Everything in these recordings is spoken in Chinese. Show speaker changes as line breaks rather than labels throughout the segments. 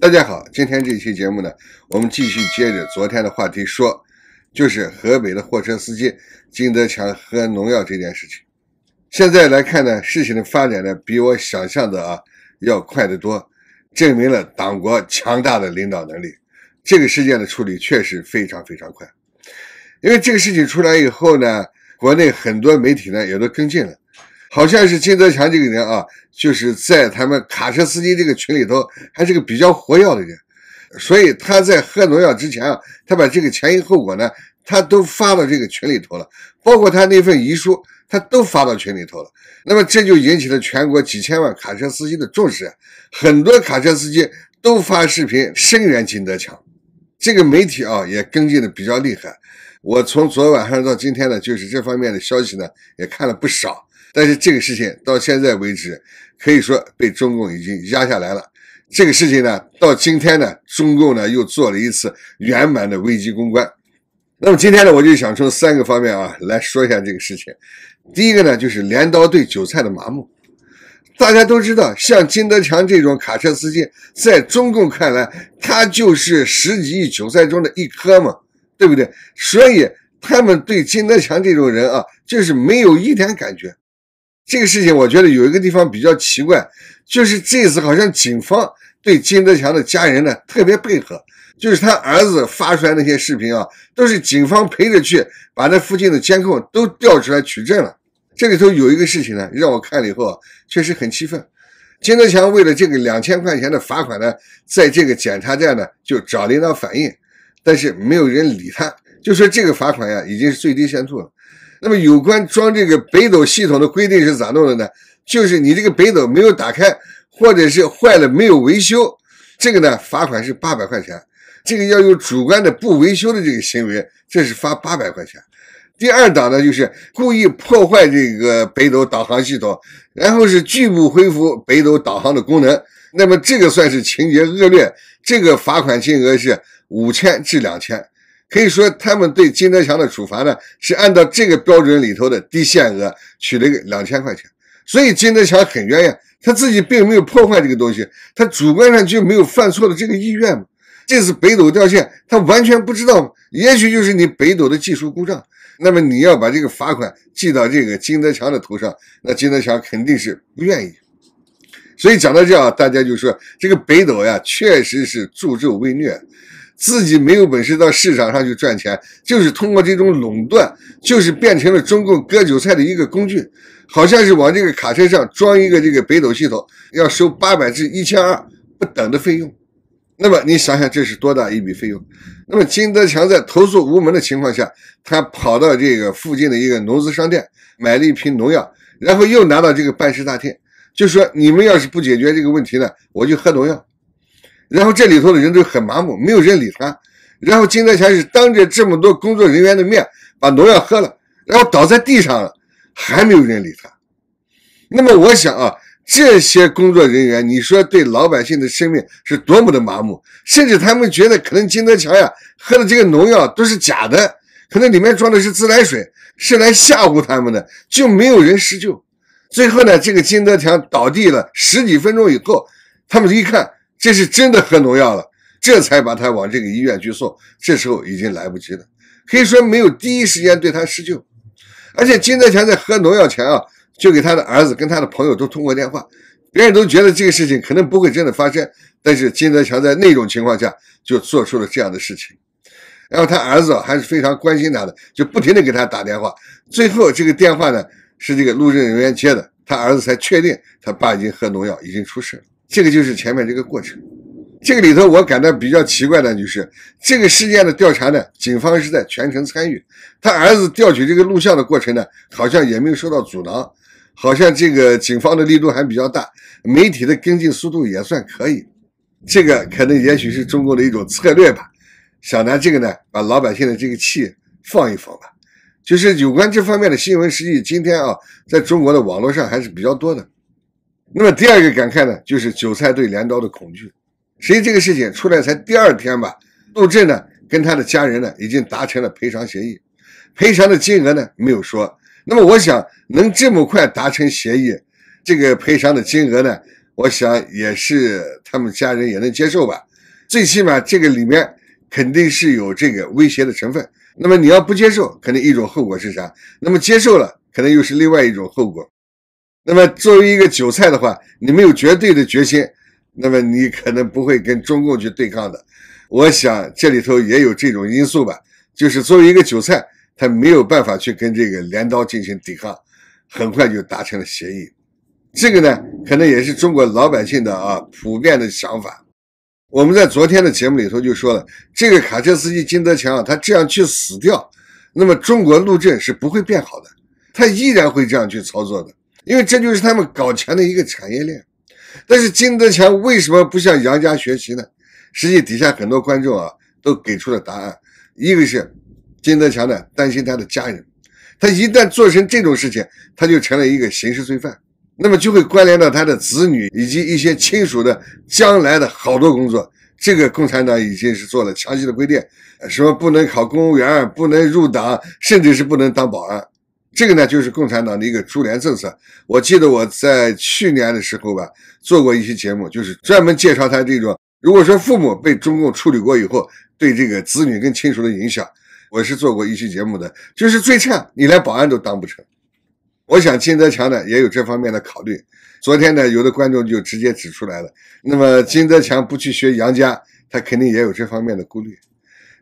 大家好，今天这期节目呢，我们继续接着昨天的话题说，就是河北的货车司机金德强喝农药这件事情。现在来看呢，事情的发展呢，比我想象的啊要快得多，证明了党国强大的领导能力。这个事件的处理确实非常非常快，因为这个事情出来以后呢，国内很多媒体呢也都跟进了。好像是金德强这个人啊，就是在他们卡车司机这个群里头还是个比较活跃的人，所以他在喝农药之前啊，他把这个前因后果呢，他都发到这个群里头了，包括他那份遗书，他都发到群里头了。那么这就引起了全国几千万卡车司机的重视，很多卡车司机都发视频声援金德强，这个媒体啊也跟进的比较厉害。我从昨晚上到今天呢，就是这方面的消息呢也看了不少。但是这个事情到现在为止，可以说被中共已经压下来了。这个事情呢，到今天呢，中共呢又做了一次圆满的危机公关。那么今天呢，我就想从三个方面啊来说一下这个事情。第一个呢，就是镰刀对韭菜的麻木。大家都知道，像金德强这种卡车司机，在中共看来，他就是十几亿韭菜中的一颗嘛，对不对？所以他们对金德强这种人啊，就是没有一点感觉。这个事情我觉得有一个地方比较奇怪，就是这次好像警方对金德强的家人呢特别配合，就是他儿子发出来那些视频啊，都是警方陪着去把那附近的监控都调出来取证了。这里头有一个事情呢，让我看了以后啊，确实很气愤。金德强为了这个两千块钱的罚款呢，在这个检查站呢就找领导反映，但是没有人理他，就说这个罚款呀已经是最低限度了。那么，有关装这个北斗系统的规定是咋弄的呢？就是你这个北斗没有打开，或者是坏了没有维修，这个呢罚款是八百块钱。这个要有主观的不维修的这个行为，这是罚八百块钱。第二档呢就是故意破坏这个北斗导航系统，然后是拒不恢复北斗导航的功能，那么这个算是情节恶劣，这个罚款金额是五千至两千。可以说，他们对金德强的处罚呢，是按照这个标准里头的低限额取了一个两千块钱，所以金德强很冤呀。他自己并没有破坏这个东西，他主观上就没有犯错的这个意愿嘛。这次北斗掉线，他完全不知道，也许就是你北斗的技术故障。那么你要把这个罚款记到这个金德强的头上，那金德强肯定是不愿意。所以讲到这啊，大家就说这个北斗呀，确实是助纣为虐。自己没有本事到市场上去赚钱，就是通过这种垄断，就是变成了中共割韭菜的一个工具，好像是往这个卡车上装一个这个北斗系统，要收八百至一千二不等的费用。那么你想想，这是多大一笔费用？那么金德强在投诉无门的情况下，他跑到这个附近的一个农资商店买了一瓶农药，然后又拿到这个办事大厅，就说你们要是不解决这个问题呢，我就喝农药。然后这里头的人都很麻木，没有人理他。然后金德强是当着这么多工作人员的面把农药喝了，然后倒在地上了，还没有人理他。那么我想啊，这些工作人员，你说对老百姓的生命是多么的麻木，甚至他们觉得可能金德强呀喝的这个农药都是假的，可能里面装的是自来水，是来吓唬他们的，就没有人施救。最后呢，这个金德强倒地了十几分钟以后，他们一看。这是真的喝农药了，这才把他往这个医院去送。这时候已经来不及了，可以说没有第一时间对他施救。而且金德强在喝农药前啊，就给他的儿子跟他的朋友都通过电话，别人都觉得这个事情可能不会真的发生，但是金德强在那种情况下就做出了这样的事情。然后他儿子还是非常关心他的，就不停的给他打电话。最后这个电话呢是这个路政人员接的，他儿子才确定他爸已经喝农药，已经出事了。这个就是前面这个过程，这个里头我感到比较奇怪的，就是这个事件的调查呢，警方是在全程参与，他儿子调取这个录像的过程呢，好像也没有受到阻挠，好像这个警方的力度还比较大，媒体的跟进速度也算可以，这个可能也许是中国的一种策略吧，想拿这个呢把老百姓的这个气放一放吧。就是有关这方面的新闻，实际今天啊，在中国的网络上还是比较多的。那么第二个感慨呢，就是韭菜对镰刀的恐惧。实际这个事情出来才第二天吧，陆震呢跟他的家人呢已经达成了赔偿协议，赔偿的金额呢没有说。那么我想能这么快达成协议，这个赔偿的金额呢，我想也是他们家人也能接受吧。最起码这个里面肯定是有这个威胁的成分。那么你要不接受，可能一种后果是啥？那么接受了，可能又是另外一种后果。那么作为一个韭菜的话，你没有绝对的决心，那么你可能不会跟中共去对抗的。我想这里头也有这种因素吧，就是作为一个韭菜，他没有办法去跟这个镰刀进行抵抗，很快就达成了协议。这个呢，可能也是中国老百姓的啊普遍的想法。我们在昨天的节目里头就说了，这个卡车司机金德强他这样去死掉，那么中国路政是不会变好的，他依然会这样去操作的。因为这就是他们搞钱的一个产业链，但是金德强为什么不向杨家学习呢？实际底下很多观众啊都给出了答案，一个是金德强呢担心他的家人，他一旦做成这种事情，他就成了一个刑事罪犯，那么就会关联到他的子女以及一些亲属的将来的好多工作。这个共产党已经是做了详细的规定，什么不能考公务员，不能入党，甚至是不能当保安。这个呢，就是共产党的一个株连政策。我记得我在去年的时候吧，做过一期节目，就是专门介绍他这种。如果说父母被中共处理过以后，对这个子女跟亲属的影响，我是做过一期节目的，就是最差，你连保安都当不成。我想金德强呢，也有这方面的考虑。昨天呢，有的观众就直接指出来了。那么金德强不去学杨家，他肯定也有这方面的顾虑。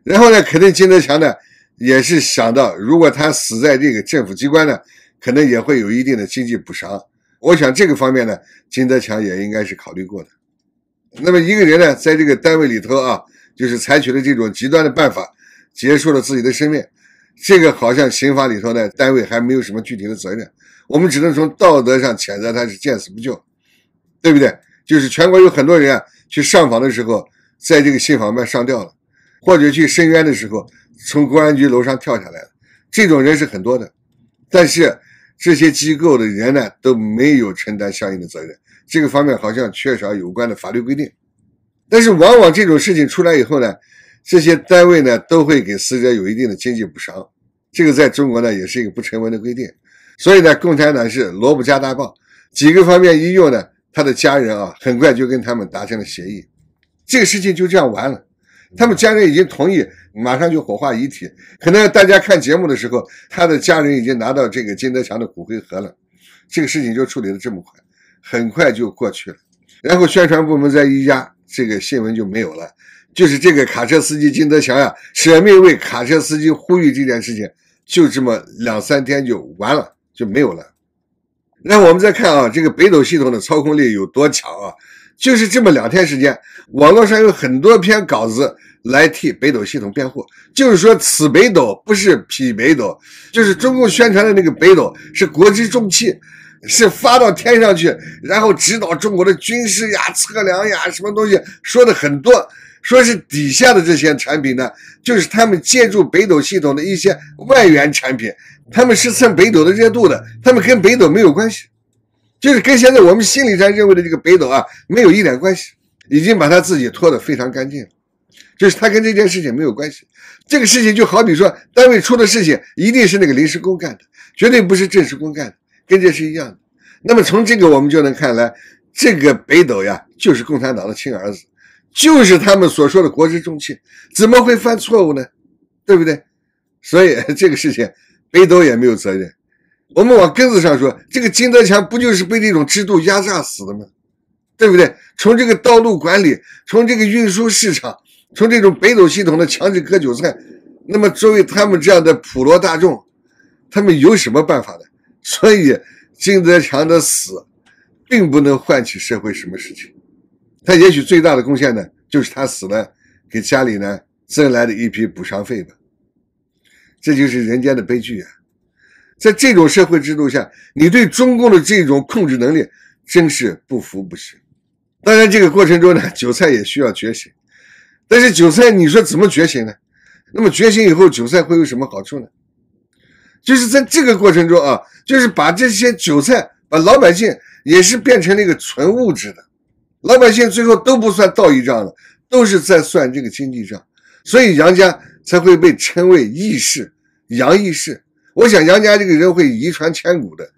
然后呢，肯定金德强呢。也是想到，如果他死在这个政府机关呢，可能也会有一定的经济补偿。我想这个方面呢，金德强也应该是考虑过的。那么一个人呢，在这个单位里头啊，就是采取了这种极端的办法，结束了自己的生命。这个好像刑法里头呢，单位还没有什么具体的责任，我们只能从道德上谴责他是见死不救，对不对？就是全国有很多人啊，去上访的时候，在这个信访办上吊了，或者去申冤的时候。从公安局楼上跳下来这种人是很多的，但是这些机构的人呢都没有承担相应的责任，这个方面好像缺少有关的法律规定。但是往往这种事情出来以后呢，这些单位呢都会给死者有一定的经济补偿，这个在中国呢也是一个不成文的规定。所以呢，共产党是萝卜加大棒，几个方面一用呢，他的家人啊很快就跟他们达成了协议，这个事情就这样完了，他们家人已经同意。马上就火化遗体，可能大家看节目的时候，他的家人已经拿到这个金德强的骨灰盒了，这个事情就处理的这么快，很快就过去了。然后宣传部门再一压，这个新闻就没有了。就是这个卡车司机金德强呀，舍命为卡车司机呼吁这件事情，就这么两三天就完了，就没有了。那我们再看啊，这个北斗系统的操控力有多强啊？就是这么两天时间，网络上有很多篇稿子。来替北斗系统辩护，就是说此北斗不是彼北斗，就是中共宣传的那个北斗是国之重器，是发到天上去，然后指导中国的军事呀、测量呀什么东西，说的很多。说是底下的这些产品呢，就是他们借助北斗系统的一些外援产品，他们是蹭北斗的热度的，他们跟北斗没有关系，就是跟现在我们心理上认为的这个北斗啊没有一点关系，已经把他自己拖得非常干净了。就是他跟这件事情没有关系，这个事情就好比说单位出的事情，一定是那个临时工干的，绝对不是正式工干的，跟这是一样的。那么从这个我们就能看来，这个北斗呀，就是共产党的亲儿子，就是他们所说的国之重器，怎么会犯错误呢？对不对？所以这个事情，北斗也没有责任。我们往根子上说，这个金德强不就是被这种制度压榨死的吗？对不对？从这个道路管理，从这个运输市场。从这种北斗系统的强制割韭菜，那么作为他们这样的普罗大众，他们有什么办法呢？所以金德强的死，并不能唤起社会什么事情。他也许最大的贡献呢，就是他死了，给家里呢挣来的一批补偿费吧。这就是人间的悲剧啊！在这种社会制度下，你对中共的这种控制能力真是不服不行。当然，这个过程中呢，韭菜也需要觉醒。但是韭菜，你说怎么觉醒呢？那么觉醒以后，韭菜会有什么好处呢？就是在这个过程中啊，就是把这些韭菜，把老百姓也是变成了一个纯物质的，老百姓最后都不算道义账了，都是在算这个经济账。所以杨家才会被称为义士，杨义士。我想杨家这个人会遗传千古的。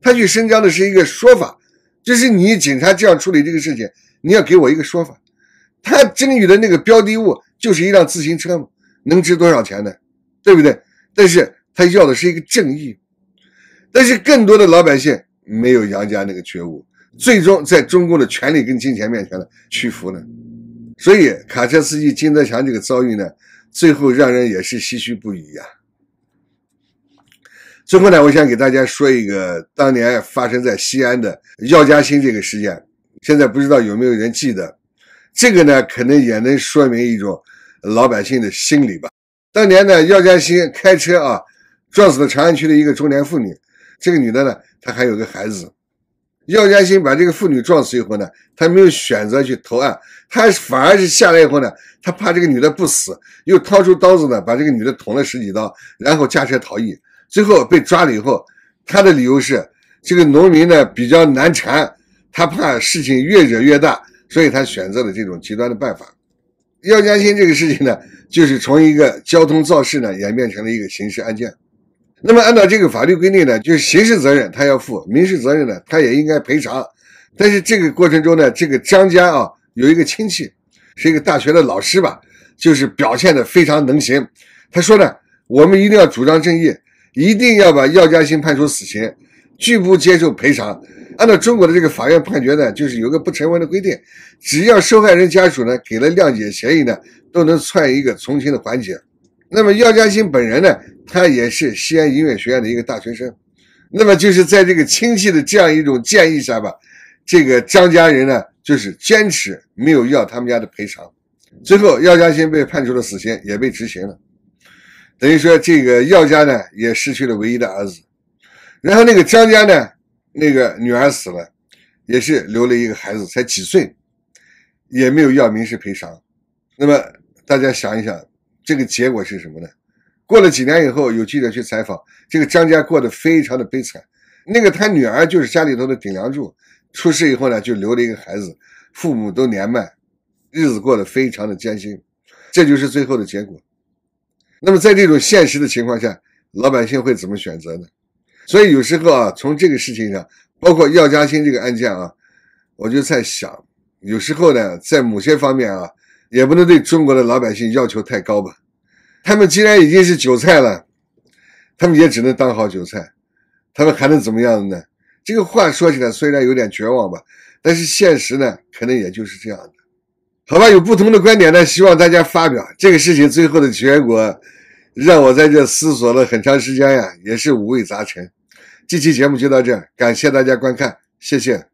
他去深交的是一个说法，就是你警察这样处理这个事情，你要给我一个说法。他争取的那个标的物就是一辆自行车嘛，能值多少钱呢？对不对？但是他要的是一个正义。但是更多的老百姓没有杨家那个觉悟，最终在中共的权力跟金钱面前呢屈服了。所以卡车司机金德强这个遭遇呢，最后让人也是唏嘘不已呀。最后呢，我想给大家说一个当年发生在西安的药家鑫这个事件，现在不知道有没有人记得。这个呢，可能也能说明一种老百姓的心理吧。当年呢，药家鑫开车啊，撞死了长安区的一个中年妇女，这个女的呢，她还有个孩子。药家鑫把这个妇女撞死以后呢，他没有选择去投案，他反而是下来以后呢，他怕这个女的不死，又掏出刀子呢，把这个女的捅了十几刀，然后驾车逃逸。最后被抓了以后，他的理由是这个农民呢比较难缠，他怕事情越惹越大。所以他选择了这种极端的办法。药家鑫这个事情呢，就是从一个交通肇事呢演变成了一个刑事案件。那么按照这个法律规定呢，就是刑事责任他要负，民事责任呢他也应该赔偿。但是这个过程中呢，这个张家啊有一个亲戚是一个大学的老师吧，就是表现的非常能行。他说呢，我们一定要主张正义，一定要把药家鑫判处死刑，拒不接受赔偿。按照中国的这个法院判决呢，就是有个不成文的规定，只要受害人家属呢给了谅解协议呢，都能算一个从轻的缓解。那么，药家鑫本人呢，他也是西安音乐学院的一个大学生。那么，就是在这个亲戚的这样一种建议下吧，这个张家人呢，就是坚持没有要他们家的赔偿。最后，药家鑫被判处了死刑，也被执行了。等于说，这个药家呢，也失去了唯一的儿子。然后，那个张家呢？那个女儿死了，也是留了一个孩子，才几岁，也没有要民事赔偿。那么大家想一想，这个结果是什么呢？过了几年以后，有记者去采访这个张家，过得非常的悲惨。那个他女儿就是家里头的顶梁柱，出事以后呢，就留了一个孩子，父母都年迈，日子过得非常的艰辛。这就是最后的结果。那么在这种现实的情况下，老百姓会怎么选择呢？所以有时候啊，从这个事情上，包括药家鑫这个案件啊，我就在想，有时候呢，在某些方面啊，也不能对中国的老百姓要求太高吧。他们既然已经是韭菜了，他们也只能当好韭菜，他们还能怎么样呢？这个话说起来虽然有点绝望吧，但是现实呢，可能也就是这样的。好吧，有不同的观点呢，希望大家发表。这个事情最后的结果。让我在这思索了很长时间呀，也是五味杂陈。这期节目就到这，感谢大家观看，谢谢。